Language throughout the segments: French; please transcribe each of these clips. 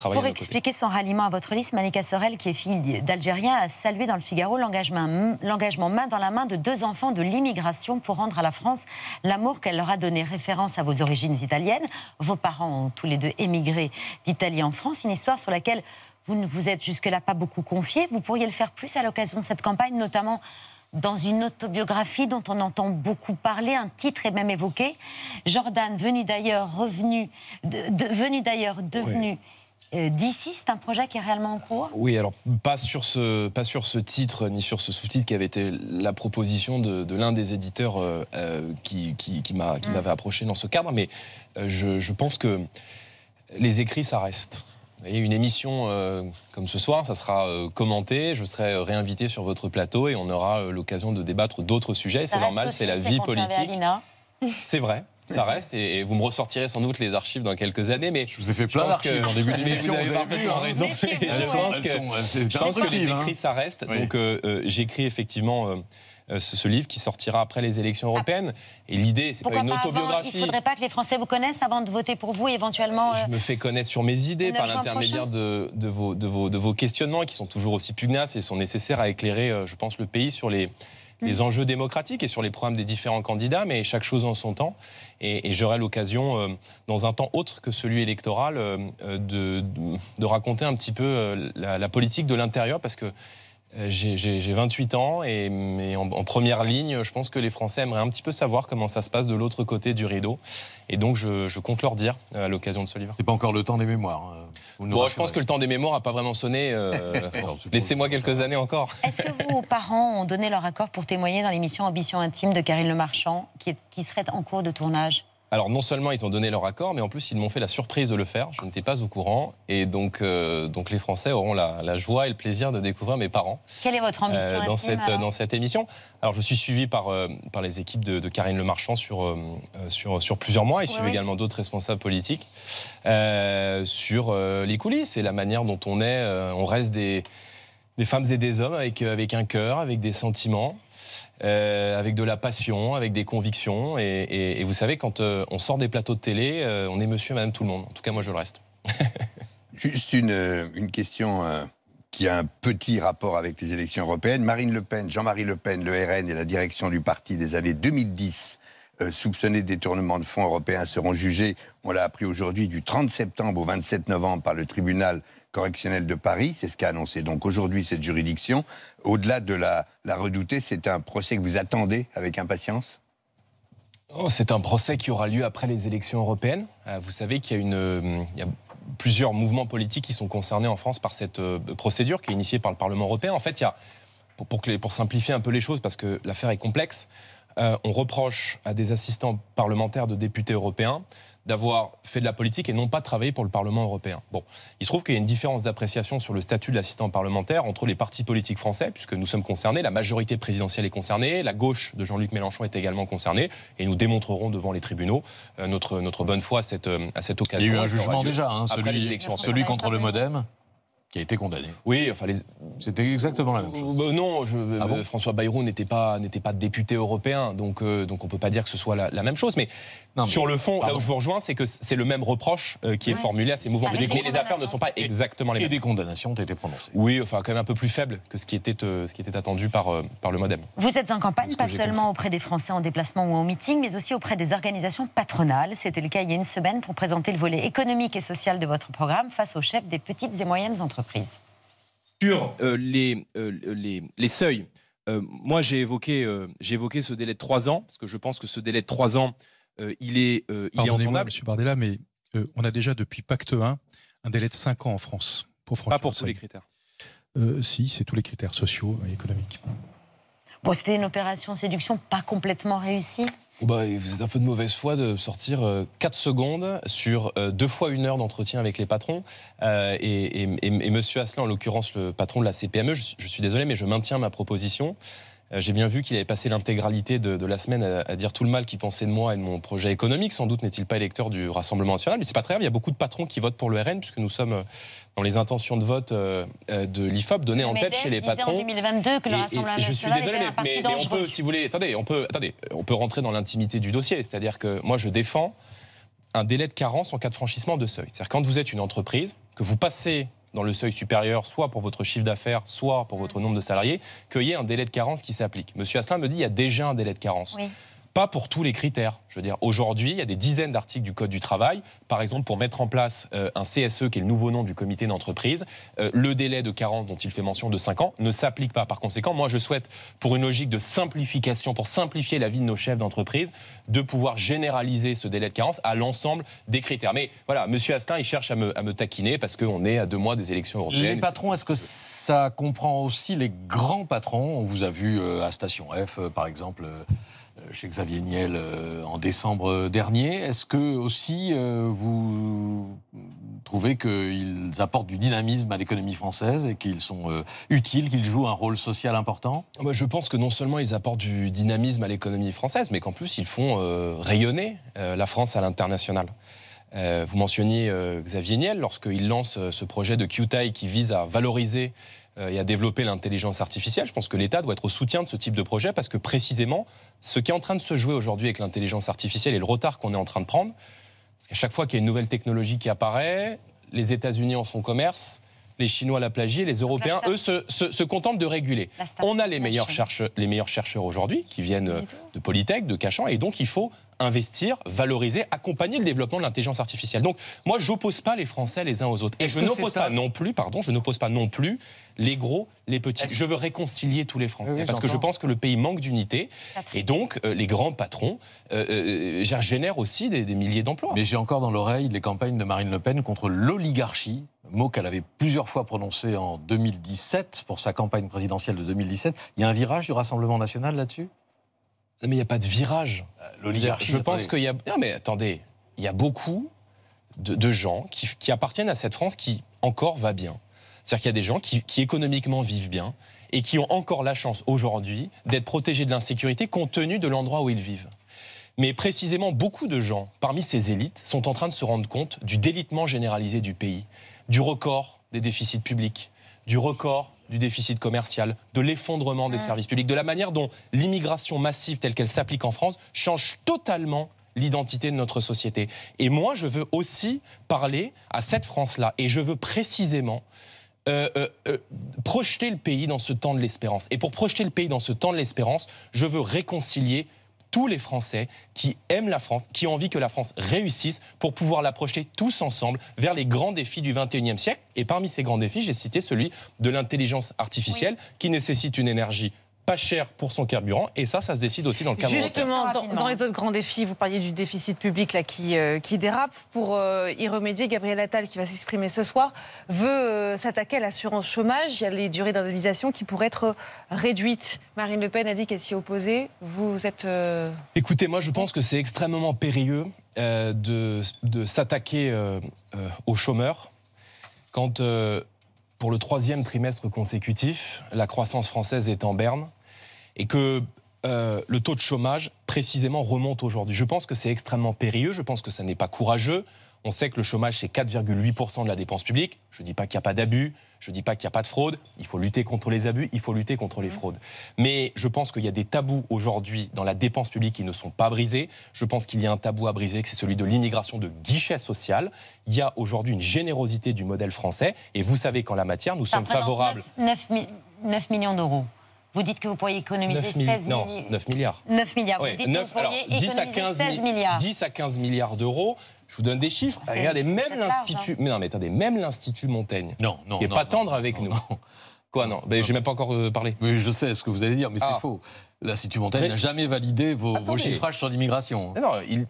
Pour expliquer son ralliement à votre liste, Manika Sorel, qui est fille d'Algérien, a salué dans le Figaro l'engagement main dans la main de deux enfants de l'immigration pour rendre à la France l'amour qu'elle leur a donné. Référence à vos origines italiennes. Vos parents ont tous les deux émigré d'Italie en France. Une histoire sur laquelle vous ne vous êtes jusque-là pas beaucoup confié. Vous pourriez le faire plus à l'occasion de cette campagne, notamment dans une autobiographie dont on entend beaucoup parler, un titre est même évoqué. Jordan, venu d'ailleurs, revenu, de, venu d'ailleurs, devenu euh, D'ici, c'est un projet qui est réellement en cours Oui, alors pas sur ce, pas sur ce titre ni sur ce sous-titre qui avait été la proposition de, l'un des éditeurs euh, euh, qui, qui, qui mm. m'avait approché dans ce cadre, mais je, pense que les écrits, ça reste. Et une émission comme ce soir, ça sera commenté, je serai réinvité sur votre plateau et on aura l'occasion de débattre d'autres sujets. C'est normal, c'est la vie politique. C'est vrai, ça reste, et, vous me ressortirez sans doute les archives dans quelques années. Mais je vous ai fait plein d'archives en début d'émission. Vous avez, parfaitement hein. raison. je pense, que, les hein. écrits, ça reste. Donc euh, euh, j'écris effectivement. Euh, ce, livre qui sortira après les élections ah. européennes. Et l'idée, c'est pas une pas autobiographie. Avant, il ne faudrait pas que les Français vous connaissent avant de voter pour vous, éventuellement. Je me fais connaître sur mes idées par l'intermédiaire de, vos, de, vos, de vos questionnements qui sont toujours aussi pugnaces et sont nécessaires à éclairer, je pense, le pays sur les, les mhm. enjeux démocratiques et sur les programmes des différents candidats, mais chaque chose en son temps. Et, j'aurai l'occasion, euh, dans un temps autre que celui électoral, euh, euh, de, raconter un petit peu la, la politique de l'intérieur, parce que euh, j'ai 28 ans et en, première ligne, je pense que les Français aimeraient un petit peu savoir comment ça se passe de l'autre côté du rideau. Et donc, je, compte leur dire euh, à l'occasion de ce livre. C'est pas encore le temps des mémoires. Hein. je pense que le temps des mémoires n'a pas vraiment sonné. Euh, laissez-moi quelques années encore. Est-ce que vos parents ont donné leur accord pour témoigner dans l'émission Ambition intime de Karine Le Marchand, qui serait en cours de tournage alors non seulement ils ont donné leur accord, mais en plus ils m'ont fait la surprise de le faire. Je n'étais pas au courant. Et donc, euh, donc les Français auront la, joie et le plaisir de découvrir mes parents. Quelle est votre ambition euh, dans, cette, dans cette émission Alors je suis suivi par, euh, par les équipes de, Karine Le Marchand sur, sur, sur plusieurs mois. Ils suivent également d'autres responsables politiques sur les coulisses et la manière dont on est. on reste des des femmes et des hommes avec, euh, avec un cœur, avec des sentiments, euh, avec de la passion, avec des convictions. Et, vous savez, quand euh, on sort des plateaux de télé, on est monsieur et madame tout le monde. En tout cas, moi, je le reste. Juste une, une question qui a un petit rapport avec les élections européennes. Marine Le Pen, Jean-Marie Le Pen, le RN et la direction du parti des années 2010 euh, soupçonnés de détournement de fonds européens seront jugés, on l'a appris aujourd'hui, du 30 septembre au 27 novembre par le tribunal correctionnel de Paris. C'est ce qu'a annoncé donc aujourd'hui cette juridiction. Au-delà de la, la redoutée, c'est un procès que vous attendez avec impatience oh, c'est un procès qui aura lieu après les élections européennes. Euh, vous savez qu'il y a une, euh, plusieurs mouvements politiques qui sont concernés en France par cette procédure qui est initiée par le Parlement européen. En fait, il y a, pour, pour simplifier un peu les choses, parce que l'affaire est complexe, euh, on reproche à des assistants parlementaires de députés européens d'avoir fait de la politique et non pas travaillé pour le Parlement européen. Bon, il se trouve qu'il y a une différence d'appréciation sur le statut de l'assistant parlementaire entre les partis politiques français, puisque nous sommes concernés, la majorité présidentielle est concernée, la gauche de Jean-Luc Mélenchon est également concernée, et nous démontrerons devant les tribunaux euh, notre, bonne foi à cette, occasion. Euh, il y a eu un jugement déjà, hein, celui contre le modem qui a été condamné. Oui, enfin c'était exactement la même chose. Euh, non, euh, ah François Bayrou n'était pas n'était pas député européen, donc on euh, donc on peut pas dire que ce soit la, même chose. Mais sur le fond, là où je vous rejoins, c'est que c'est le même reproche qui est formulé à ces mouvements. mais les affaires ne sont pas exactement les mêmes. Et des condamnations ont été prononcées. Oui, enfin quand même un peu plus faibles que ce qui était ce qui était attendu par par le MoDem. Vous êtes en campagne pas seulement auprès des Français en déplacement ou en meeting, mais aussi auprès des organisations patronales. C'était le cas il y a une semaine pour présenter le volet économique et social de votre programme face aux chefs des petites et moyennes entreprises. Sur euh, les, euh, les, les, seuils, euh, moi j'ai évoqué, j'ai évoqué ce délai de 3 ans, parce que je pense que ce délai de 3 ans, il est, il est entendable. Monsieur Bardella, mais on a déjà depuis Pacte 1 un délai de 5 ans en France. Pour Pas pour tous les critères. si, c'est tous les critères sociaux et économiques. Bon, c'était une opération séduction pas complètement réussie bah, vous êtes un peu de mauvaise foi de sortir 4 euh, secondes sur euh, deux fois une heure d'entretien avec les patrons. Euh, et, monsieur Asselin, en l'occurrence le patron de la CPME, je, je suis désolé, mais je maintiens ma proposition. Euh, j'ai bien vu qu'il avait passé l'intégralité de, la semaine à, dire tout le mal qu'il pensait de moi et de mon projet économique. Sans doute n'est-il pas électeur du Rassemblement national, mais c'est pas très grave. Il y a beaucoup de patrons qui votent pour le RN, puisque nous sommes euh, dans les intentions de vote euh, de l'IFOP données en tête chez les patrons. En 2022 que le Rassemblement national je suis désolé, mais, on peut, si vous voulez, attendez, on peut, attendez, on peut rentrer dans l'intimité du dossier. C'est-à-dire que moi, je défends un délai de carence en cas de franchissement de seuil. C'est-à-dire quand vous êtes une entreprise, que vous passez dans le seuil supérieur, soit pour votre chiffre d'affaires, soit pour votre nombre de salariés, qu'il y ait un délai de carence qui s'applique. Monsieur Asselin me dit il y a déjà un délai de carence pas pour tous les critères. Je veux dire, aujourd'hui, il y a des dizaines d'articles du Code du travail. Par exemple, pour mettre en place euh, un CSE, qui est le nouveau nom du comité d'entreprise, euh, le délai de 40 dont il fait mention de 5 ans ne s'applique pas. Par conséquent, moi, je souhaite, pour une logique de simplification, pour simplifier la vie de nos chefs d'entreprise, de pouvoir généraliser ce délai de carence à l'ensemble des critères. Mais voilà, Monsieur Astin, il cherche à me, à me taquiner parce qu'on est à deux mois des élections européennes. Les patrons, est-ce que ça comprend aussi les grands patrons On vous a vu euh, à Station F, par exemple chez Xavier Niel euh, en décembre dernier. Est-ce que aussi euh, vous trouvez qu'ils apportent du dynamisme à l'économie française et qu'ils sont euh, utiles, qu'ils jouent un rôle social important ah bah, Je pense que non seulement ils apportent du dynamisme à l'économie française, mais qu'en plus ils font rayonner la France à l'international. vous mentionniez Xavier Niel lorsqu'il lance ce projet de QTI qui vise à valoriser euh, et à développer l'intelligence artificielle. Je pense que l'État doit être au soutien de ce type de projet parce que précisément, ce qui est en train de se jouer aujourd'hui avec l'intelligence artificielle et le retard qu'on est en train de prendre, parce qu'à chaque fois qu'il y a une nouvelle technologie qui apparaît, les États-Unis en font commerce, les Chinois la plagient, les Européens, eux, se, contentent de réguler. On a les meilleurs, chercheurs, les meilleurs chercheurs aujourd'hui qui viennent euh, de Polytech, de Cachan, et donc il faut investir, valoriser, accompagner le développement de l'intelligence artificielle. Donc moi, je n'oppose pas les Français les uns aux autres. Et je n'oppose pas non plus, pardon, je n'oppose pas non plus les gros, les petits. Je veux réconcilier tous les Français parce que je pense que le pays manque d'unité et donc euh, les grands patrons euh, euh, génèrent aussi des, des milliers d'emplois. Mais j'ai encore dans l'oreille les campagnes de Marine Le Pen contre l'oligarchie mot qu'elle avait plusieurs fois prononcé en 2017 pour sa campagne présidentielle de 2017. Il y a un virage du Rassemblement national là-dessus ah, mais il n'y a pas de virage. Euh, l'oligarchie. Je pense qu'il y a. Non, mais attendez, il y a beaucoup de, gens qui, appartiennent à cette France qui encore va bien. C'est-à-dire qu'il y a des gens qui économiquement vivent bien et qui ont encore la chance aujourd'hui d'être protégés de l'insécurité compte tenu de l'endroit où ils vivent. Mais précisément, beaucoup de gens parmi ces élites sont en train de se rendre compte du délitement généralisé du pays, du record des déficits publics, du record du déficit commercial, de l'effondrement des services publics, de la manière dont l'immigration massive telle qu'elle s'applique en France change totalement l'identité de notre société. Et moi, je veux aussi parler à cette France-là. Et je veux précisément euh, euh, euh, projeter le pays dans ce temps de l'espérance. Et pour projeter le pays dans ce temps de l'espérance, je veux réconcilier tous les Français qui aiment la France, qui ont envie que la France réussisse pour pouvoir l'approcher tous ensemble vers les grands défis du 21e siècle. Et parmi ces grands défis, j'ai cité celui de l'intelligence artificielle qui nécessite une énergie pas cher pour son carburant. Et ça, ça se décide aussi dans le cadre Justement, dans, les autres grands défis, vous parliez du déficit public là, qui, euh, qui dérape. Pour euh, y remédier, Gabriel Attal, qui va s'exprimer ce soir, veut euh, s'attaquer à l'assurance chômage. Il y a les durées d'indemnisation qui pourraient être réduites. Marine Le Pen a dit qu'elle s'y opposait. Vous êtes. Écoutez, moi, je pense que c'est extrêmement périlleux de, de s'attaquer aux chômeurs quand. pour le troisième trimestre consécutif, la croissance française est en berne et que euh, le taux de chômage précisément remonte aujourd'hui. Je pense que c'est extrêmement périlleux, je pense que ça n'est pas courageux. On sait que le chômage, c'est 4,8% de la dépense publique. Je ne dis pas qu'il n'y a pas d'abus, je ne dis pas qu'il n'y a pas de fraude. Il faut lutter contre les abus, il faut lutter contre les fraudes. Mais je pense qu'il y a des tabous aujourd'hui dans la dépense publique qui ne sont pas brisés. Je pense qu'il y a un tabou à briser, que c'est celui de l'immigration de guichets social. Il y a aujourd'hui une générosité du modèle français. Et vous savez qu'en la matière, nous sommes favorables. 9 millions d'euros vous dites que vous pourriez économiser 16 milliards. Non, 9 milliards. 9 milliards. dites 9, que vous pourriez alors, 10 à 15, milliards. 10 à 15 milliards d'euros. Je vous donne des chiffres. Regardez, même l'Institut. Hein. Mais non, attendez, même l'Institut Montaigne. Qui n'est pas tendre avec nous. Quoi, non, ben, n'ai même pas encore euh, parlé. Mais je sais ce que vous allez dire, mais c'est ah. faux l'Institut Montaigne n'a jamais validé vos, chiffrages sur l'immigration. Hein. Non,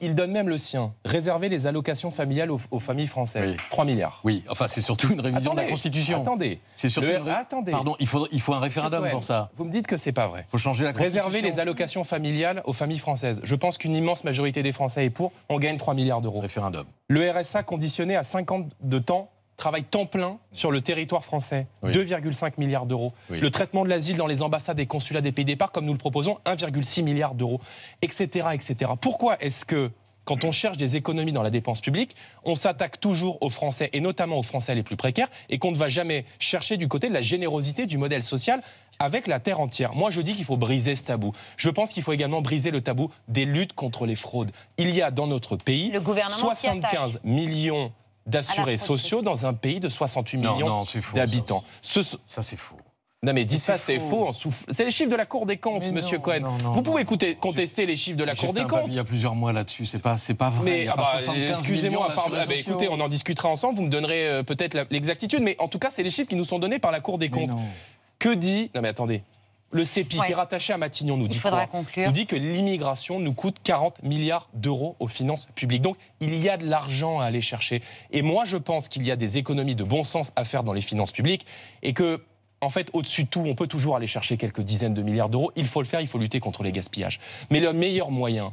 il, donne même le sien. Réserver les allocations familiales aux, familles françaises. 3 milliards. Oui, enfin, c'est surtout une révision de la Constitution. Attendez. C'est surtout Attendez. Pardon, il faut, un référendum pour ça. Vous me dites que c'est pas vrai. Il faut changer la Constitution. Réserver les allocations familiales aux familles françaises. Je pense qu'une immense majorité des Français est pour. On gagne 3 milliards d'euros. Référendum. Le RSA conditionné à 50 de temps travaille temps plein sur le territoire français. 2,5 milliards d'euros. Le traitement de l'asile dans les ambassades et consulats des pays départ, comme nous le proposons, 1,6 milliard d'euros, etc., etc. Pourquoi est-ce que, quand on cherche des économies dans la dépense publique, on s'attaque toujours aux Français, et notamment aux Français les plus précaires, et qu'on ne va jamais chercher du côté de la générosité du modèle social avec la terre entière. Moi, je dis qu'il faut briser ce tabou. Je pense qu'il faut également briser le tabou des luttes contre les fraudes. Il y a dans notre pays 75 millions d'assurés sociaux dans un pays de 68 millions d'habitants. Ça, Ce... ça c'est faux. Non mais dis ça, c'est faux. C'est les chiffres de la Cour des comptes, Monsieur Cohen. vous pouvez contester les chiffres de la Cour des comptes. Il y a plusieurs mois là-dessus, c'est pas, c'est pas vrai. Ah bah, excusez-moi, ah bah, écoutez, on en discutera ensemble. Vous me donnerez euh, peut-être l'exactitude, mais en tout cas, c'est les chiffres qui nous sont donnés par la Cour des comptes. Que dit Non mais attendez, le CEPI, qui est rattaché à Matignon, nous dit, dit que l'immigration nous coûte 40 milliards d'euros aux finances publiques. Donc, il y a de l'argent à aller chercher. Et moi, je pense qu'il y a des économies de bon sens à faire dans les finances publiques et que en fait, au-dessus de tout, on peut toujours aller chercher quelques dizaines de milliards d'euros. Il faut le faire, il faut lutter contre les gaspillages. Mais le meilleur moyen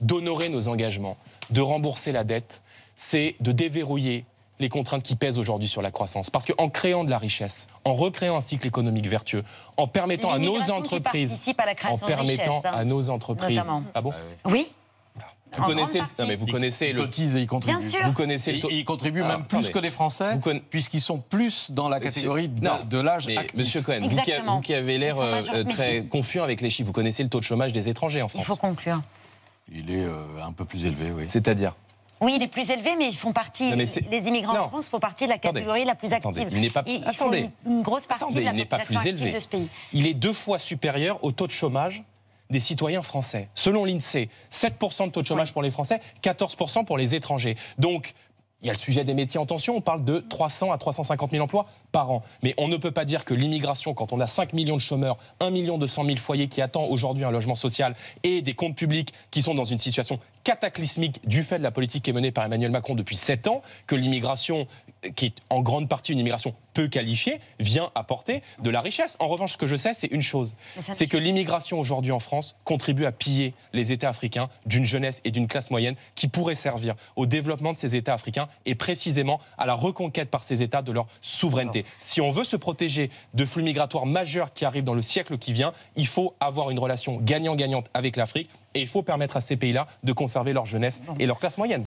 d'honorer nos engagements, de rembourser la dette, c'est de déverrouiller les contraintes qui pèsent aujourd'hui sur la croissance. Parce qu'en créant de la richesse, en recréant un cycle économique vertueux, en permettant hein, à nos entreprises, à la en permettant richesse, à nos entreprises, ah bon bah Oui. Vous connaissez, non mais vous connaissez ils, le. contribue, et ils contribuent. Vous connaissez ils, contribuent même plus que les Français, puisqu'ils sont plus dans la catégorie de, l'âge actif. Monsieur Cohen, vous qui, avez l'air euh, très confiant avec les chiffres, vous connaissez le taux de chômage des étrangers en France. Il faut conclure. Il est euh, un peu plus élevé, oui. C'est-à-dire oui, il est plus élevé, mais ils font partie. les immigrants non. en France font partie de la catégorie la plus active. il n'est pas. Ils, font une, grosse partie de la population plus élevé. de ce pays. Il est deux fois supérieur au taux de chômage des citoyens français. Selon l'INSEE, 7% de taux de chômage pour les Français, 14% pour les étrangers. Donc, il y a le sujet des métiers en tension, on parle de 300 à 350 000 emplois par an. Mais on ne peut pas dire que l'immigration, quand on a 5 millions de chômeurs, 1 million 200 000 foyers qui attendent aujourd'hui un logement social et des comptes publics qui sont dans une situation cataclysmique du fait de la politique qui est menée par Emmanuel Macron depuis 7 ans, que l'immigration qui est en grande partie une immigration peu qualifiée, vient apporter de la richesse. En revanche, ce que je sais, c'est une chose, c'est que l'immigration aujourd'hui en France contribue à piller les États africains d'une jeunesse et d'une classe moyenne qui pourraient servir au développement de ces États africains et précisément à la reconquête par ces États de leur souveraineté. Si on veut se protéger de flux migratoires majeurs qui arrivent dans le siècle qui vient, il faut avoir une relation gagnant-gagnante avec l'Afrique et il faut permettre à ces pays-là de conserver leur jeunesse et leur classe moyenne.